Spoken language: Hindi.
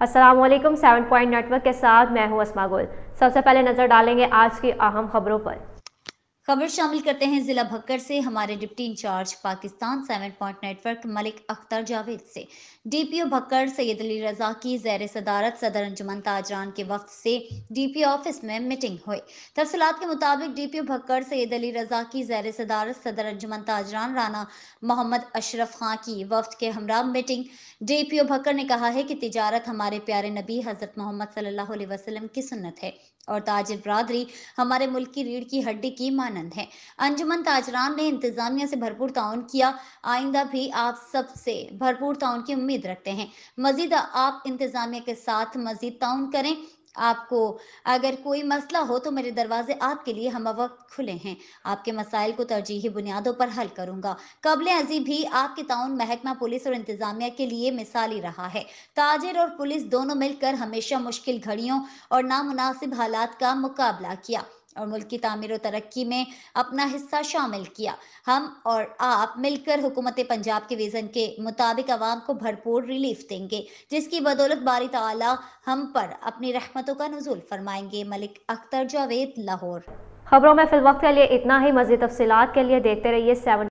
असलम सेवन पॉइंट नेटवर्क के साथ मैं हूं असमा गुल सबसे पहले नज़र डालेंगे आज की अहम खबरों पर खबर शामिल करते हैं जिला भक्कर से हमारे deputy incharge Pakistan seven point network Malik Akhtar Javed से डीपीओ भक्कर सैयद अली रजा की जैर सदारत सदर अंजुमन ताजरान के वक्त से डीपीओ ऑफिस में मीटिंग हुई तफसलात के मुताबिक डीपीओ भक्कर सैयद अली रजा की जैर सदारत सदर अंजुमन ताजरान राना मोहम्मद अशरफ खां की वफ्त के हमरा मीटिंग डीपीओ भक्कर ने कहा है कि तजारत हमारे प्यारे नबी हजरत मोहम्मद सल्लल्लाहु की सुन्नत है और ताजिर बरदरी हमारे मुल्क की रीढ़ की हड्डी की मानत आनंद है अंजुमन ताजरान ने इंतजामिया से भरपूर ताउन किया आइंदा भी आप सबसे भरपूर ताउन की उम्मीद रखते हैं मजीद आप इंतजामिया के साथ मजीद ताउन करें आपको अगर कोई मसला हो तो मेरे दरवाजे आपके लिए हम वक्त खुले हैं आपके मसाइल को तरजीही बुनियादों पर हल करूंगा कबल अजीब भी आपके ताउन महकमा पुलिस और इंतजामिया के लिए मिसाली रहा है ताजिर और पुलिस दोनों मिलकर हमेशा मुश्किल घड़ियों और नामनासिब हालात का मुकाबला किया और मुल्क की तमीर और तरक्की में अपना हिस्सा शामिल किया हम और आप मिलकर हुकूमत पंजाब के विज़न के मुताबिक आवाम को भरपूर रिलीफ देंगे जिसकी बदौलत बारी तला हम पर अपनी रहमतों का नजूल फरमाएंगे मलिक अख्तर जावेद लाहौर खबरों में फिल वक्त के लिए इतना ही मजीद तफसीत के लिए देखते रहिए सेवन